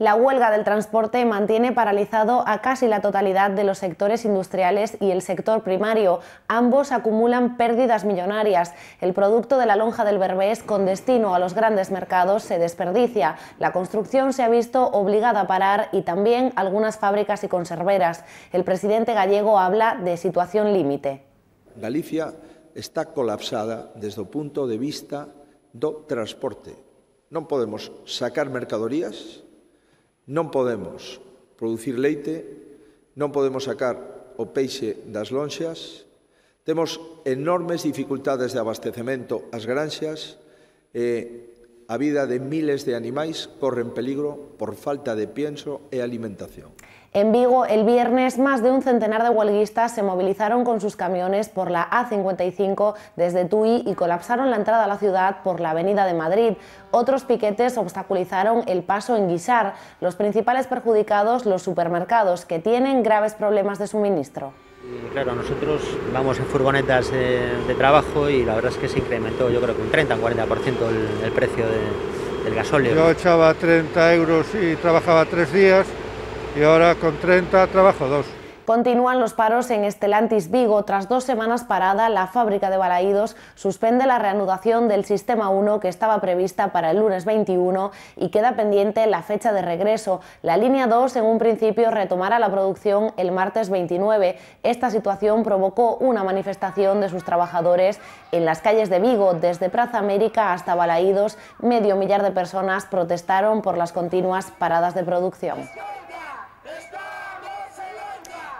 La huelga del transporte mantiene paralizado a casi la totalidad de los sectores industriales y el sector primario. Ambos acumulan pérdidas millonarias. El producto de la lonja del Berbés con destino a los grandes mercados se desperdicia. La construcción se ha visto obligada a parar y también algunas fábricas y conserveras. El presidente gallego habla de situación límite. Galicia está colapsada desde el punto de vista del transporte. No podemos sacar mercadorías Non podemos producir leite, non podemos sacar o peixe das lonxas, temos enormes dificultades de abastecemento ás granxas, e La vida de miles de corre en peligro por falta de pienso e alimentación. En Vigo, el viernes, más de un centenar de huelguistas se movilizaron con sus camiones por la A55 desde Tui y colapsaron la entrada a la ciudad por la Avenida de Madrid. Otros piquetes obstaculizaron el paso en Guisar. Los principales perjudicados, los supermercados, que tienen graves problemas de suministro. Claro, nosotros vamos en furgonetas eh, de, trabajo y la verdad es que se incrementó yo creo que un 30, un 40% el, el precio del gasóleo. Yo echaba 30 euros y trabajaba tres días y ahora con 30 trabajo dos. Continúan los paros en Estelantis Vigo. Tras dos semanas parada, la fábrica de Balaídos suspende la reanudación del Sistema 1 que estaba prevista para el lunes 21 y queda pendiente la fecha de regreso. La línea 2 en un principio retomará la producción el martes 29. Esta situación provocó una manifestación de sus trabajadores en las calles de Vigo, desde Plaza América hasta Balaídos. Medio millar de personas protestaron por las continuas paradas de producción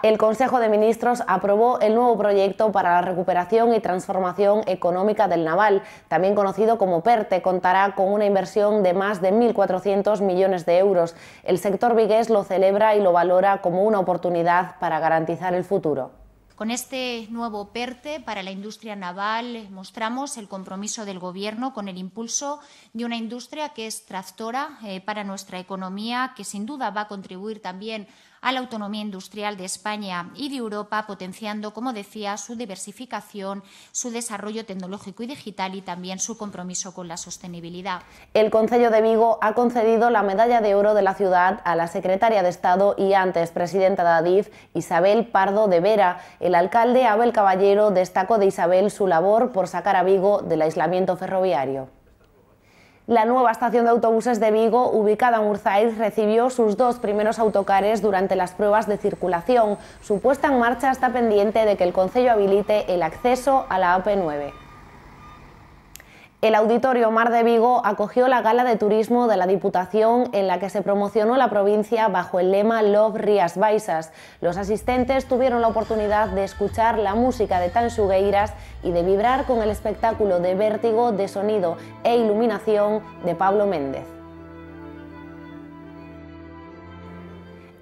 el Consejo de Ministros aprobó el nuevo proyecto para la recuperación y transformación económica del naval, también conocido como PERTE, contará con una inversión de más de 1.400 millones de euros. El sector vigués lo celebra y lo valora como una oportunidad para garantizar el futuro. Con este nuevo PERTE para la industria naval mostramos el compromiso del Gobierno con el impulso de una industria que es tractora eh, para nuestra economía, que sin duda va a contribuir también a la autonomía industrial de España y de Europa, potenciando, como decía, su diversificación, su desarrollo tecnológico y digital y también su compromiso con la sostenibilidad. El Consejo de Vigo ha concedido la medalla de oro de la ciudad a la secretaria de Estado y antes presidenta de ADIF, Isabel Pardo de Vera. El alcalde Abel Caballero destacó de Isabel su labor por sacar a Vigo del aislamiento ferroviario. La nueva estación de autobuses de Vigo, ubicada en Urzaiz, recibió sus dos primeros autocares durante las pruebas de circulación. Su puesta en marcha está pendiente de que el Concello habilite el acceso a la AP9. El Auditorio Mar de Vigo acogió la gala de turismo de la Diputación en la que se promocionó la provincia bajo el lema Love Rías Baisas. Los asistentes tuvieron la oportunidad de escuchar la música de Tansugueiras y de vibrar con el espectáculo de vértigo de sonido e iluminación de Pablo Méndez.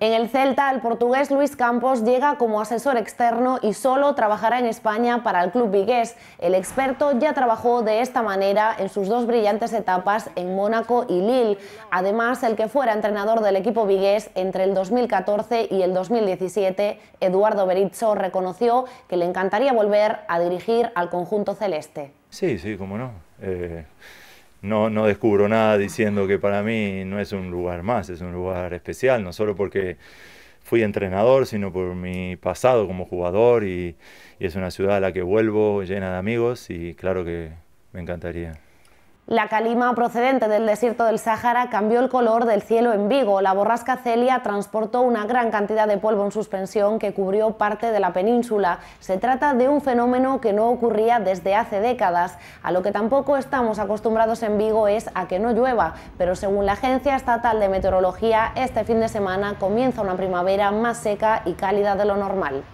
En el Celta, el portugués Luis Campos llega como asesor externo y solo trabajará en España para el club vigués. El experto ya trabajó de esta manera en sus dos brillantes etapas en Mónaco y Lille. Además, el que fuera entrenador del equipo vigués entre el 2014 y el 2017, Eduardo Berizzo, reconoció que le encantaría volver a dirigir al conjunto celeste. Sí, sí, cómo no. Eh, no, no descubro nada diciendo que para mí no es un lugar más, es un lugar especial, no solo porque fui entrenador, sino por mi pasado como jugador y es una ciudad a la que vuelvo llena de amigos y claro que me encantaría. La calima procedente del desierto del Sáhara cambió el color del cielo en Vigo. La borrasca Celia transportó una gran cantidad de polvo en suspensión que cubrió parte de la península. Se trata de un fenómeno que no ocurría desde hace décadas. A lo que tampoco estamos acostumbrados en Vigo es a que no llueva, pero según la Agencia Estatal de Meteorología, este fin de semana comienza una primavera más seca y cálida de lo normal.